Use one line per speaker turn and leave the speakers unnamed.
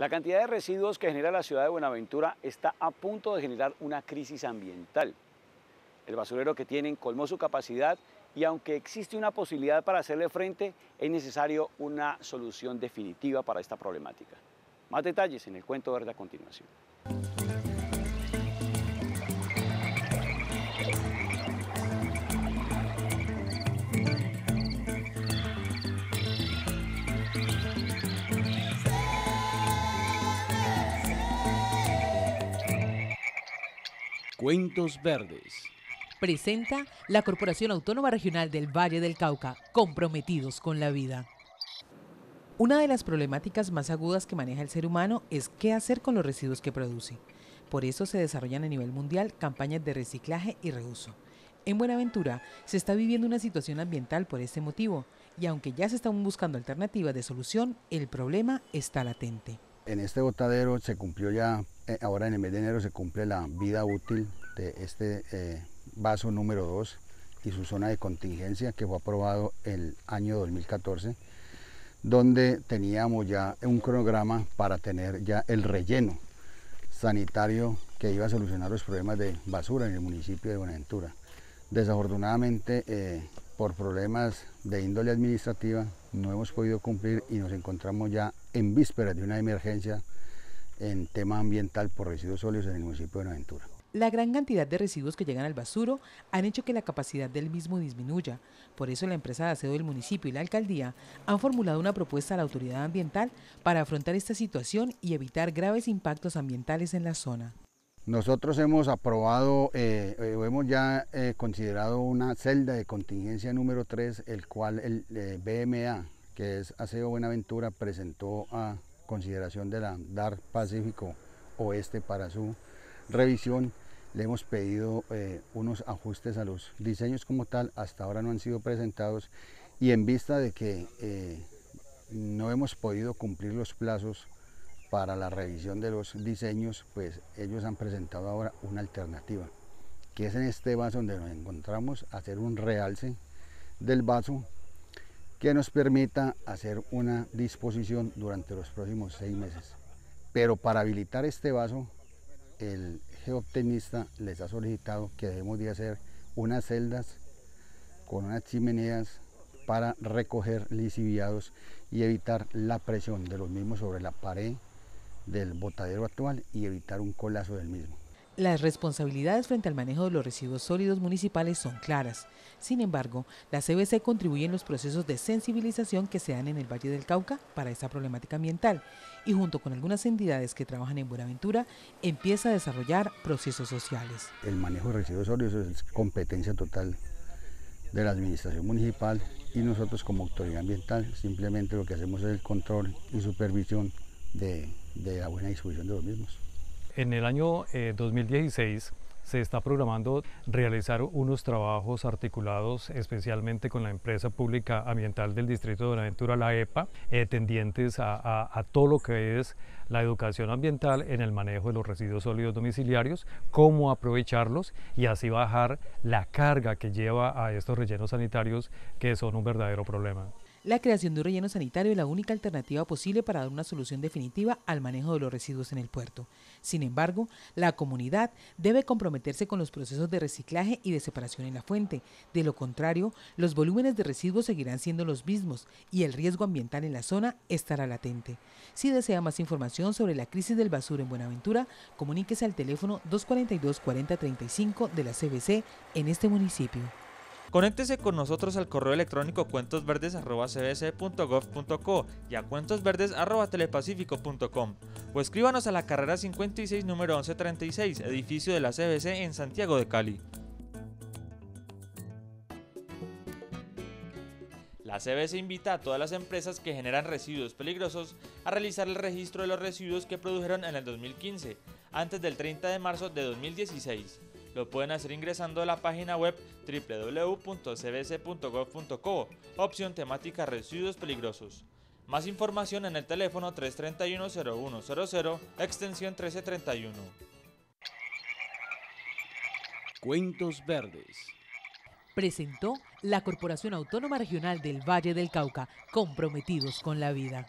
La cantidad de residuos que genera la ciudad de Buenaventura está a punto de generar una crisis ambiental. El basurero que tienen colmó su capacidad y aunque existe una posibilidad para hacerle frente, es necesario una solución definitiva para esta problemática. Más detalles en el cuento verde a continuación.
Cuentos Verdes. Presenta la Corporación Autónoma Regional del Valle del Cauca, comprometidos con la vida. Una de las problemáticas más agudas que maneja el ser humano es qué hacer con los residuos que produce. Por eso se desarrollan a nivel mundial campañas de reciclaje y reuso. En Buenaventura se está viviendo una situación ambiental por este motivo y aunque ya se están buscando alternativas de solución, el problema está latente
en este botadero se cumplió ya, eh, ahora en el mes de enero se cumple la vida útil de este eh, vaso número 2 y su zona de contingencia que fue aprobado el año 2014, donde teníamos ya un cronograma para tener ya el relleno sanitario que iba a solucionar los problemas de basura en el municipio de Buenaventura. Desafortunadamente, eh, por problemas de índole administrativa, no hemos podido cumplir y nos encontramos ya en vísperas de una emergencia en tema ambiental por residuos sólidos en el municipio de Buenaventura.
La gran cantidad de residuos que llegan al basuro han hecho que la capacidad del mismo disminuya. Por eso la empresa de aseo del municipio y la alcaldía han formulado una propuesta a la autoridad ambiental para afrontar esta situación y evitar graves impactos ambientales en la zona.
Nosotros hemos aprobado eh, eh, o hemos ya eh, considerado una celda de contingencia número 3, el cual el BMA, que es Aseo Buenaventura, presentó a consideración de la DAR Pacífico Oeste para su revisión. Le hemos pedido eh, unos ajustes a los diseños como tal, hasta ahora no han sido presentados y en vista de que eh, no hemos podido cumplir los plazos para la revisión de los diseños, pues ellos han presentado ahora una alternativa, que es en este vaso donde nos encontramos, hacer un realce del vaso que nos permita hacer una disposición durante los próximos seis meses. Pero para habilitar este vaso, el geotecnista les ha solicitado que debemos de hacer unas celdas con unas chimeneas para recoger lisiviados y evitar la presión de los mismos sobre la pared del botadero actual y evitar un colazo del mismo.
Las responsabilidades frente al manejo de los residuos sólidos municipales son claras. Sin embargo, la CBC contribuye en los procesos de sensibilización que se dan en el Valle del Cauca para esta problemática ambiental y junto con algunas entidades que trabajan en Buenaventura empieza a desarrollar procesos sociales.
El manejo de residuos sólidos es competencia total de la administración municipal y nosotros como autoridad ambiental simplemente lo que hacemos es el control y supervisión de, la buena disposición de los mismos.
En el año 2016 eh, se está programando realizar unos trabajos articulados especialmente con la empresa pública ambiental del Distrito de Buenaventura, la EPA, eh, tendientes a, todo lo que es la educación ambiental en el manejo de los residuos sólidos domiciliarios, cómo aprovecharlos y así bajar la carga que lleva a estos rellenos sanitarios que son un verdadero problema.
La creación de un relleno sanitario es la única alternativa posible para dar una solución definitiva al manejo de los residuos en el puerto. Sin embargo, la comunidad debe comprometerse con los procesos de reciclaje y de separación en la fuente. De lo contrario, los volúmenes de residuos seguirán siendo los mismos y el riesgo ambiental en la zona estará latente. Si desea más información sobre la crisis del basura en Buenaventura, comuníquese al teléfono 242 4035 de la CBC en este municipio.
Conéctese con nosotros al correo electrónico cuentosverdes.cbc.gov.co y a cuentosverdes.telepacífico.com o escríbanos a la carrera 56 número 1136, edificio de la CBC en Santiago de Cali. La CBC invita a todas las empresas que generan residuos peligrosos a realizar el registro de los residuos que produjeron en el 2015, antes del 30 de marzo de 2016. Lo pueden hacer ingresando a la página web www.cbc.gov.co, opción temática residuos peligrosos. Más información en el teléfono 331-0100, extensión 1331. Cuentos Verdes.
Presentó la Corporación Autónoma Regional del Valle del Cauca, comprometidos con la vida.